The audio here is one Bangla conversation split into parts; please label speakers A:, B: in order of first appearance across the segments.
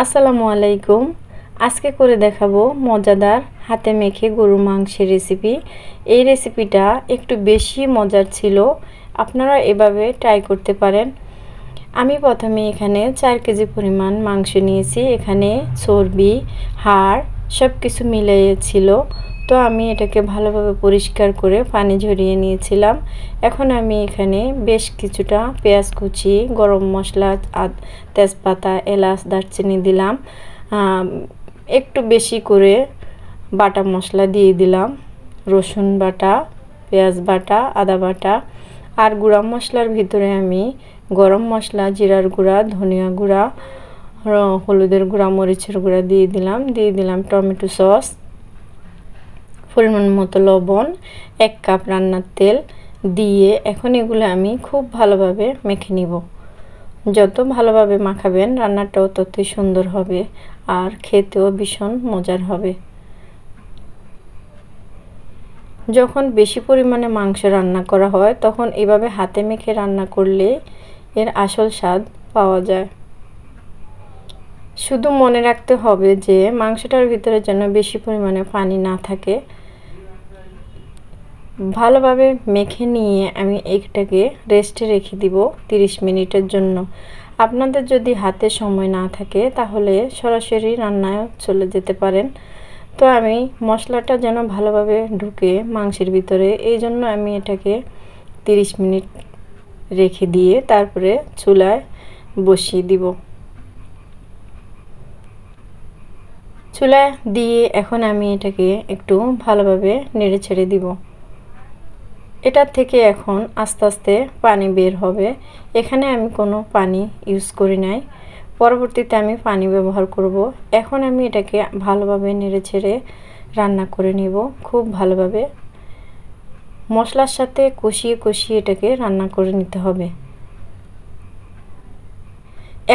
A: আসসালামু আলাইকুম আজকে করে দেখাবো মজাদার হাতে মেখে গরু মাংসের রেসিপি এই রেসিপিটা একটু বেশি মজার ছিল আপনারা এভাবে ট্রাই করতে পারেন আমি প্রথমে এখানে চার কেজি পরিমাণ মাংস নিয়েছি এখানে চর্বি হাড় সব কিছু মিলিয়ে ছিল তো আমি এটাকে ভালোভাবে পরিষ্কার করে পানি ঝরিয়ে নিয়েছিলাম এখন আমি এখানে বেশ কিছুটা পেঁয়াজ কুচি গরম মশলা আদ তেজপাতা এলাচ দারচিনি দিলাম একটু বেশি করে বাটা মশলা দিয়ে দিলাম রসুন বাটা পেঁয়াজ বাটা আদা বাটা আর গুঁড়া মশলার ভিতরে আমি গরম মশলা জিরার গুঁড়া ধনিয়া গুঁড়া হলুদের গুঁড়া মরিচের গুঁড়া দিয়ে দিলাম দিয়ে দিলাম টমেটো সস পরিমাণ মতো লবণ এক কাপ রান্নার তেল দিয়ে এখন এগুলো আমি খুব ভালোভাবে মেখে নিব যত ভালোভাবে মাখাবেন রান্নাটাও ততই সুন্দর হবে আর খেতেও ভীষণ মজার হবে যখন বেশি পরিমাণে মাংস রান্না করা হয় তখন এভাবে হাতে মেখে রান্না করলে এর আসল স্বাদ পাওয়া যায় শুধু মনে রাখতে হবে যে মাংসটার ভিতরে যেন বেশি পরিমাণে পানি না থাকে ভালোভাবে মেখে নিয়ে আমি এগটাকে রেস্টে রেখে দিব 30 মিনিটের জন্য আপনাদের যদি হাতে সময় না থাকে তাহলে সরাসরি রান্নায় চলে যেতে পারেন তো আমি মশলাটা যেন ভালোভাবে ঢুকে মাংসের ভিতরে এই জন্য আমি এটাকে 30 মিনিট রেখে দিয়ে তারপরে চুলায় বসিয়ে দিব চুলায় দিয়ে এখন আমি এটাকে একটু ভালোভাবে নেড়ে ছেড়ে দিব এটার থেকে এখন আস্তে আস্তে পানি বের হবে এখানে আমি কোনো পানি ইউজ করি নাই পরবর্তীতে আমি পানি ব্যবহার করব। এখন আমি এটাকে ভালোভাবে নেড়ে ছেড়ে রান্না করে নিব খুব ভালোভাবে মশলার সাথে কষিয়ে কষিয়ে এটাকে রান্না করে নিতে হবে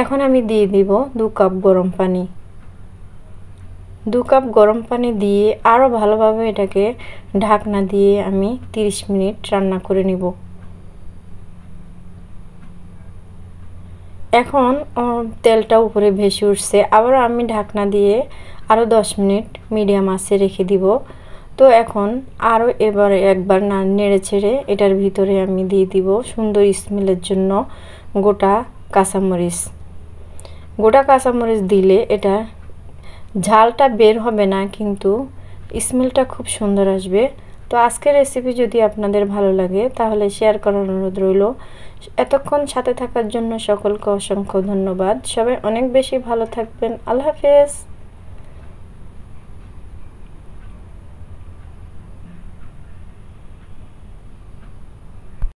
A: এখন আমি দিয়ে দিব দু কাপ গরম পানি দু কাপ গরম পানি দিয়ে আরও ভালোভাবে এটাকে ঢাকনা দিয়ে আমি 30 মিনিট রান্না করে নিব এখন তেলটা উপরে ভেসে উঠছে আবার আমি ঢাকনা দিয়ে আরও 10 মিনিট মিডিয়াম আসে রেখে দিব তো এখন আরও এবার একবার না নেড়ে ছেড়ে এটার ভিতরে আমি দিয়ে দিব সুন্দর স্মেলের জন্য গোটা কাঁচামরিচ গোটা কাঁচামরিচ দিলে এটা ঝালটা বের হবে না কিন্তু স্মেলটা খুব সুন্দর আসবে তো আজকের রেসিপি যদি আপনাদের ভালো লাগে তাহলে শেয়ার করার অনুরোধ রইল এতক্ষণ সাথে থাকার জন্য সকলকে অসংখ্য ধন্যবাদ সবাই অনেক বেশি ভালো থাকবেন আল্লাহ হাফেজ